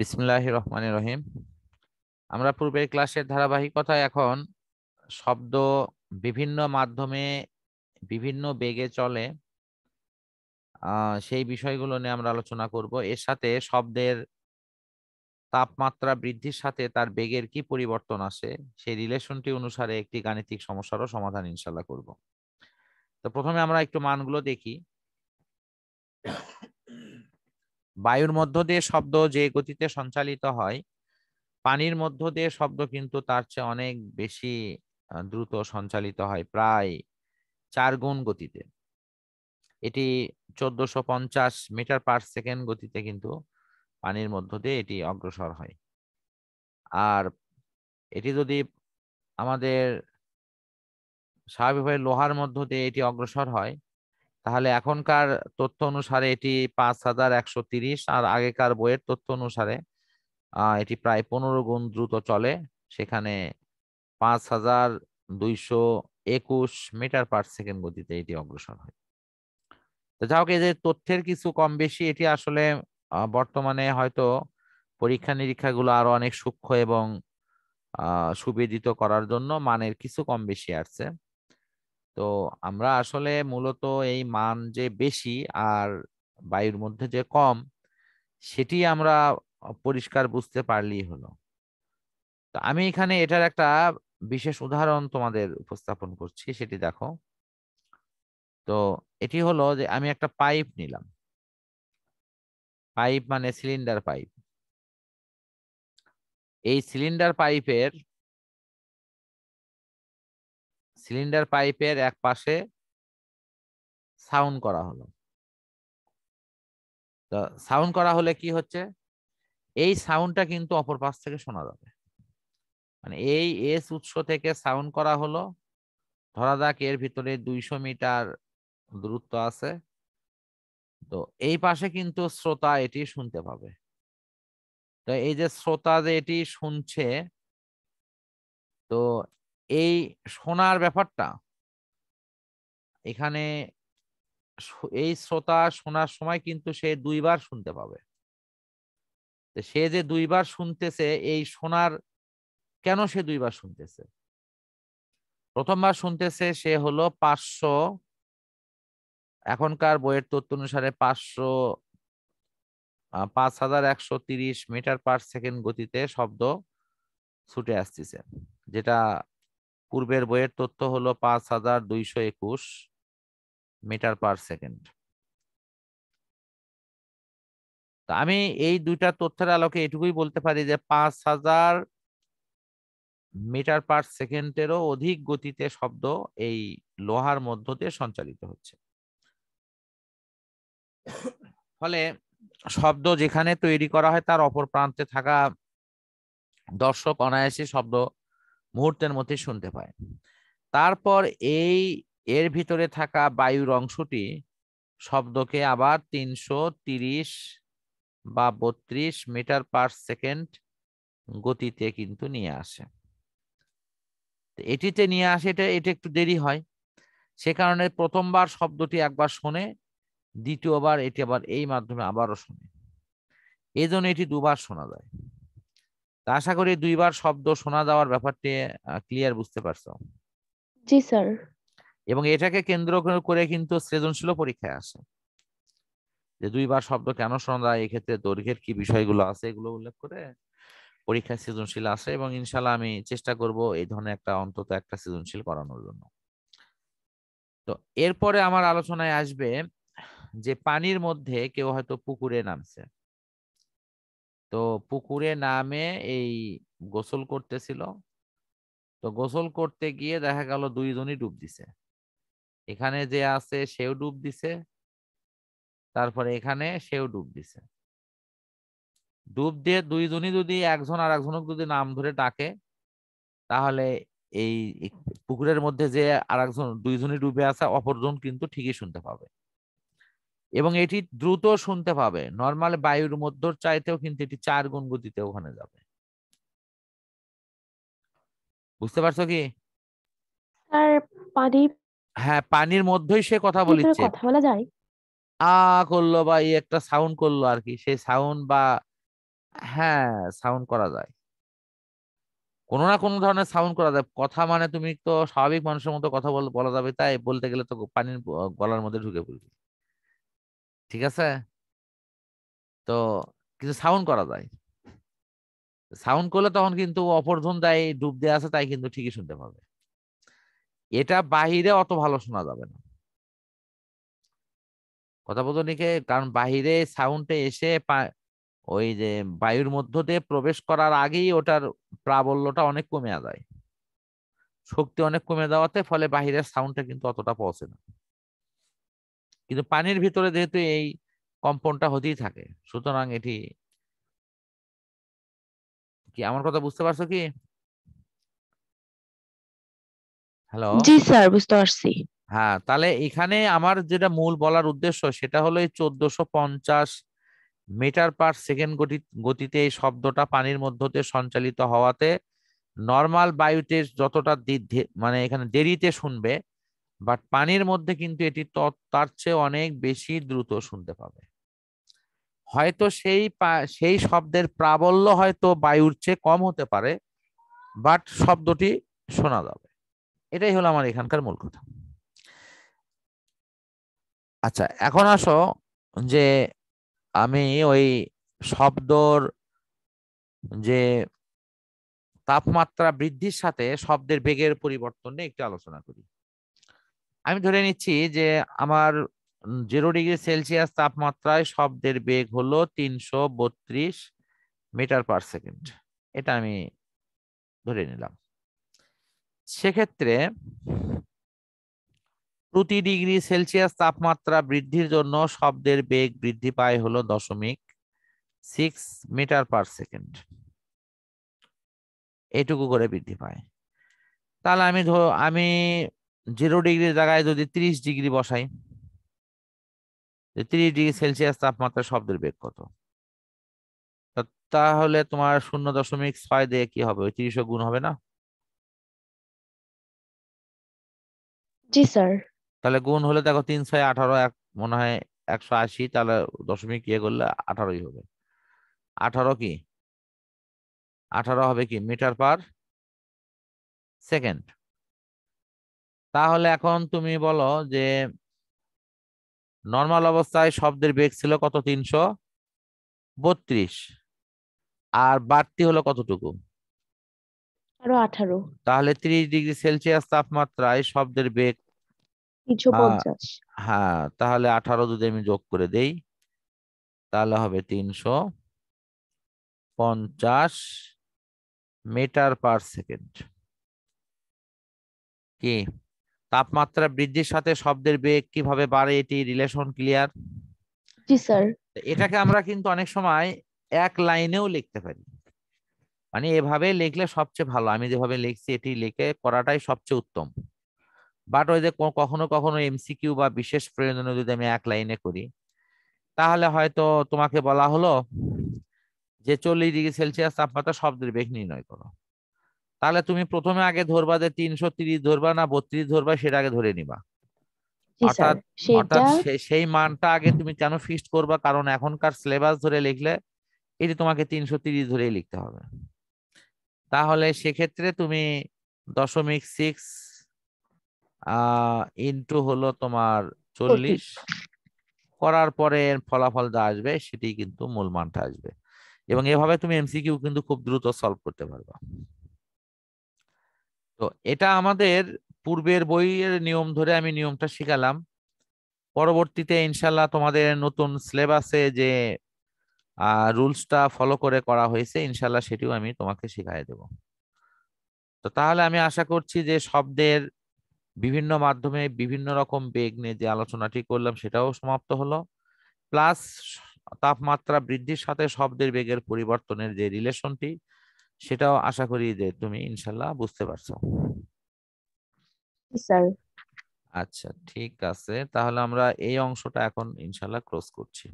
বিসমুল্লাহ রহমান রহিম আমরা পূর্বের ক্লাসের ধারাবাহিকতা এখন শব্দ বিভিন্ন মাধ্যমে বিভিন্ন বেগে চলে সেই বিষয়গুলো নিয়ে আমরা আলোচনা করব এর সাথে শব্দের তাপমাত্রা বৃদ্ধির সাথে তার বেগের কি পরিবর্তন আসে সেই রিলেশনটি অনুসারে একটি গাণিতিক সমস্যারও সমাধান ইনশাল্লাহ করব তো প্রথমে আমরা একটু মানগুলো দেখি বায়ুর মধ্য দিয়ে শব্দ যে গতিতে সঞ্চালিত হয় পানির মধ্য দিয়ে শব্দ কিন্তু তার চেয়ে অনেক বেশি দ্রুত সঞ্চালিত হয় প্রায় চার গুণ গতিতে এটি চোদ্দশো পঞ্চাশ মিটার পার সেকেন্ড গতিতে কিন্তু পানির মধ্য দিয়ে এটি অগ্রসর হয় আর এটি যদি আমাদের স্বাভাবিকভাবে লোহার মধ্য দিয়ে এটি অগ্রসর হয় তাহলে এখনকার তথ্য অনুসারে এটি পাঁচ হাজার একশো তিরিশ আর আগেকার বইয়ের তথ্য অনুসারে এটি প্রায় পনেরো গুণ দ্রুত চলে সেখানে পাঁচ হাজার দুইশো একুশ মিটার পার সেকেন্ড গতিতে এটি অগ্রসর হয় তো যা হোক এই যে তথ্যের কিছু কম বেশি এটি আসলে বর্তমানে হয়তো পরীক্ষা নিরীক্ষাগুলো আরো অনেক সূক্ষ্ম এবং সুবেদিত করার জন্য মানের কিছু কম বেশি আসছে তো আমরা আসলে মূলত এই মান যে বেশি আর বায়ুর মধ্যে যে কম সেটি আমরা পরিষ্কার বুঝতে পারলেই হলো তো আমি এখানে এটার একটা বিশেষ উদাহরণ তোমাদের উপস্থাপন করছি সেটি দেখো তো এটি হলো যে আমি একটা পাইপ নিলাম পাইপ মানে সিলিন্ডার পাইপ এই সিলিন্ডার পাইপের সিলিন্ডার পাইপের এক পাশে সাউন্ড করা হলো তো সাউন্ড করা হলে কি হচ্ছে এই সাউন্ডটা কিন্তু অপর পাশ থেকে শোনা যাবে মানে এই এস উৎস থেকে সাউন্ড করা হলো ধরা যাক এর ভিতরে দুইশো মিটার দূরত্ব আছে তো এই পাশে কিন্তু শ্রোতা এটি শুনতে পাবে তো এই যে শ্রোতা যে এটি শুনছে তো এই সোনার ব্যাপারটা এখানে এই শ্রোতা শোনার সময় কিন্তু সে দুইবার শুনতে পাবে সে যে দুইবার শুনতেছে এই সোনার কেন সে দুইবার শুনতেছে প্রথমবার শুনতেছে সে হলো পাঁচশো এখনকার বইয়ের তথ্য অনুসারে পাঁচশো পাঁচ হাজার একশো তিরিশ মিটার পার সেকেন্ড গতিতে শব্দ ছুটে আসতেছে যেটা পূর্বের বইয়ের তথ্য হলো পাঁচ হাজার দুইশো একুশ মিটার পার সেকেন্ড তা আমি এই দুইটা তথ্যের আলোকে এটুকুই বলতে পারি যে পাঁচ হাজার মিটার পার সেকেন্ডেরও অধিক গতিতে শব্দ এই লোহার মধ্য দিয়ে সঞ্চালিত হচ্ছে ফলে শব্দ যেখানে তৈরি করা হয় তার অপর প্রান্তে থাকা দর্শক অনায়াসে শব্দ মুহূর্তের মধ্যে শুনতে পায় তারপর এই এর ভিতরে থাকা বায়ুর অংশটি শব্দকে আবার তিনশো তিরিশ বা বত্রিশ মিটার পার সেকেন্ড গতিতে কিন্তু নিয়ে আসে এটিতে নিয়ে আসে এটা এটা একটু দেরি হয় সে কারণে প্রথমবার শব্দটি একবার শোনে দ্বিতীয়বার এটি আবার এই মাধ্যমে আবারও শোনে এজন্য এটি দুবার শোনা যায় তা আশা করি দুইবার শব্দ শোনা দেওয়ার ব্যাপারটি ক্লিয়ার বুঝতে পারছো জি স্যার এবং এটাকে কেন্দ্র করে কিন্তু সৃজনশীল পরীক্ষায় আসে যে দুইবার শব্দ কেন শোনা যায় এক্ষেত্রে দৈর্ঘ্যের কি বিষয়গুলো আছে এগুলো উল্লেখ করে পরীক্ষায় সৃজনশীল আসে এবং ইনশাল্লাহ আমি চেষ্টা করব এই ধরনের একটা অন্তত একটা সৃজনশীল করানোর জন্য তো এরপরে আমার আলোচনায় আসবে যে পানির মধ্যে কেউ হয়তো পুকুরে নামছে তো পুকুরে নামে এই গোসল করতেছিল তো গোসল করতে গিয়ে দেখা গেল দুইজনই ডুব দিছে এখানে যে আছে সেও ডুব দিছে তারপরে এখানে সেও ডুব দিছে ডুব দিয়ে দুইজনই যদি একজন আর একজনক যদি নাম ধরে ডাকে তাহলে এই পুকুরের মধ্যে যে আর একজন দুইজনই ডুবে আছে অপরজন কিন্তু ঠিকই শুনতে পাবে এবং এটি দ্রুত শুনতে পাবে নর্মাল বায়ুর মধ্যে চাইতেও কিন্তু এটি চার গুণ গতিতে ওখানে যাবে বুঝতে পারছো কি হ্যাঁ পানির মধ্যেই সে কথা বলেছে আ করলো বা এই একটা সাউন্ড করলো আর কি সেই সাউন্ড বা হ্যাঁ সাউন্ড করা যায় কোনো না কোনো ধরনের সাউন্ড করা যায় কথা মানে তুমি তো স্বাভাবিক মানুষের মতো কথা বলা যাবে তাই বলতে গেলে তো পানির গলার মধ্যে ঢুকে পড়বে ঠিক আছে তো কিছু সাউন্ড করা যায় সাউন্ড করলে তখন কিন্তু অপরধন তাই ডুব দেওয়া আছে তাই কিন্তু ঠিকই শুনতে পাবে এটা বাহিরে অত ভালো শোনা যাবে না কথা বলতো নিকে কারণ বাহিরে সাউন্ডে এসে ওই যে বায়ুর মধ্য দিয়ে প্রবেশ করার আগেই ওটার প্রাবল্যটা অনেক কমে যায় শক্তি অনেক কমে যাওয়াতে ফলে বাহিরের সাউন্ডটা কিন্তু অতটা পৌঁছে না কিন্তু পানির ভিতরে যেহেতু এই কম্পনটা হতেই থাকে সুতরাং এটি কি আমার কথা বুঝতে পারছো কি হ্যালো জি স্যার বুঝতে পারছি হ্যাঁ তাহলে এখানে আমার যেটা মূল বলার উদ্দেশ্য সেটা হলো এই পঞ্চাশ মিটার পার সেকেন্ড গতি গতিতে এই শব্দটা পানির মধ্যতে সঞ্চালিত হওয়াতে নর্মাল বায়ুতে যতটা মানে এখানে দেরিতে শুনবে বাট পানির মধ্যে কিন্তু এটি তার চেয়ে অনেক বেশি দ্রুত শুনতে পাবে হয়তো সেই সেই শব্দের প্রাবল্য হয়তো বায়ুর চেয়ে কম হতে পারে বাট শব্দটি শোনা যাবে এটাই হলো আমার এখানকার মূল কথা আচ্ছা এখন আসো যে আমি ওই শব্দর যে তাপমাত্রা বৃদ্ধির সাথে শব্দের বেগের পরিবর্তন নিয়ে একটু আলোচনা করি আমি ধরে নিচ্ছি যে আমার জিরো ডিগ্রি সেলসিয়াস তাপমাত্রায় শব্দের বেগ হলো তিনশো বত্রিশ মিটার পার সেকেন্ড এটা আমি ধরে নিলাম সেক্ষেত্রে প্রতি ডিগ্রি সেলসিয়াস তাপমাত্রা বৃদ্ধির জন্য শব্দের বেগ বৃদ্ধি পায় হলো দশমিক সিক্স মিটার পার সেকেন্ড এটুকু করে বৃদ্ধি পায় তাহলে আমি আমি জিরো ডিগ্রির জায়গায় যদি ত্রিশ ডিগ্রি বসাই ত্রিশ ডিগ্রি সেলসিয়াস তাপমাত্রা শব্দের বেগ কত তাহলে তোমার শূন্য দশমিক ছয় দিয়ে কি হবে ওই ত্রিশ গুণ হবে না জি স্যার তাহলে গুণ হলে দেখো তিন ছয় আঠারো এক মনে হয় একশো আশি তাহলে দশমিক ইয়ে করলে আঠারোই হবে আঠারো কি আঠারো হবে কি মিটার পার সেকেন্ড তাহলে এখন তুমি বলো যে নর্মাল অবস্থায় শব্দের বেগ ছিল কত তিনশো বত্রিশ আর বাড়তি হলো কতটুকু তাহলে ত্রিশ ডিগ্রি সেলসিয়াস তাপমাত্রায় শব্দের বেগ হ্যাঁ, হ্যাঁ তাহলে আঠারো যদি আমি যোগ করে দেই তাহলে হবে তিনশো পঞ্চাশ মিটার পার সেকেন্ড কি তাপমাত্রা বৃদ্ধির সাথে শব্দের বেগ কিভাবে বাড়ে এটি রিলেশন ক্লিয়ার জি স্যার এটাকে আমরা কিন্তু অনেক সময় এক লাইনেও লিখতে পারি মানে এভাবে লিখলে সবচেয়ে ভালো আমি যেভাবে লিখছি এটি লিখে করাটাই সবচেয়ে উত্তম বাট ওই যে কখনো কখনো এমসিকিউ বা বিশেষ প্রয়োজনে যদি আমি এক লাইনে করি তাহলে হয়তো তোমাকে বলা হলো যে চল্লিশ ডিগ্রি সেলসিয়াস তাপমাত্রা শব্দের বেগ নির্ণয় করো তাহলে তুমি প্রথমে আগে ধরবা যে তিনশো তিরিশ ধরবা না বত্রিশ ধরবা সেটা আগে ধরে নিবা অর্থাৎ অর্থাৎ সেই মানটা আগে তুমি কেন ফিক্সড করবা কারণ এখনকার সিলেবাস ধরে লিখলে এটি তোমাকে তিনশো তিরিশ ধরেই লিখতে হবে তাহলে সেক্ষেত্রে তুমি দশমিক সিক্স ইন্টু হলো তোমার চল্লিশ করার পরে ফলাফল যা আসবে সেটি কিন্তু মূল মানটা আসবে এবং এভাবে তুমি এমসিকিউ কিন্তু খুব দ্রুত সলভ করতে পারবা তো এটা আমাদের পূর্বের বইয়ের নিয়ম ধরে আমি নিয়মটা শিখালাম পরবর্তীতে ইনশাল্লাহ তোমাদের নতুন সিলেবাসে যে রুলসটা ফলো করে করা হয়েছে ইনশাল্লাহ সেটিও আমি তোমাকে শিখাই দেব তো তাহলে আমি আশা করছি যে শব্দের বিভিন্ন মাধ্যমে বিভিন্ন রকম বেগ নিয়ে যে আলোচনাটি করলাম সেটাও সমাপ্ত হলো প্লাস তাপমাত্রা বৃদ্ধির সাথে শব্দের বেগের পরিবর্তনের যে রিলেশনটি সেটাও আশা করি যে তুমি ইনশাল্লাহ বুঝতে পারছো স্যার আচ্ছা ঠিক আছে তাহলে আমরা এই অংশটা এখন ইনশাল্লাহ ক্রস করছি